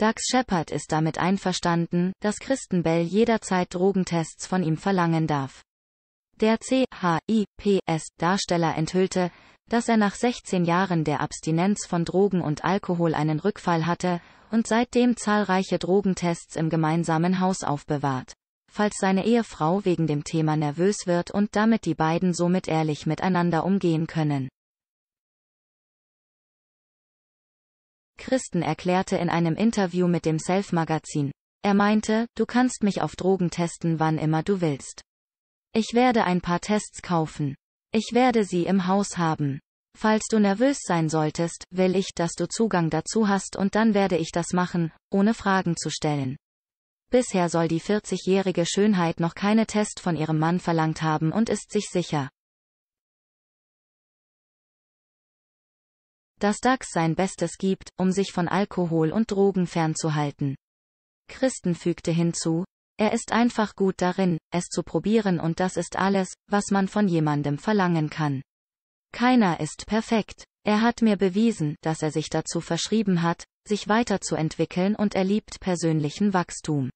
Dax Shepard ist damit einverstanden, dass Kristen Bell jederzeit Drogentests von ihm verlangen darf. Der CHIPS-Darsteller enthüllte, dass er nach 16 Jahren der Abstinenz von Drogen und Alkohol einen Rückfall hatte und seitdem zahlreiche Drogentests im gemeinsamen Haus aufbewahrt. Falls seine Ehefrau wegen dem Thema nervös wird und damit die beiden somit ehrlich miteinander umgehen können. Christen erklärte in einem Interview mit dem Self-Magazin. Er meinte, du kannst mich auf Drogen testen, wann immer du willst. Ich werde ein paar Tests kaufen. Ich werde sie im Haus haben. Falls du nervös sein solltest, will ich, dass du Zugang dazu hast und dann werde ich das machen, ohne Fragen zu stellen. Bisher soll die 40-jährige Schönheit noch keine Test von ihrem Mann verlangt haben und ist sich sicher, dass Dax sein Bestes gibt, um sich von Alkohol und Drogen fernzuhalten. Christen fügte hinzu, er ist einfach gut darin, es zu probieren und das ist alles, was man von jemandem verlangen kann. Keiner ist perfekt. Er hat mir bewiesen, dass er sich dazu verschrieben hat, sich weiterzuentwickeln und er liebt persönlichen Wachstum.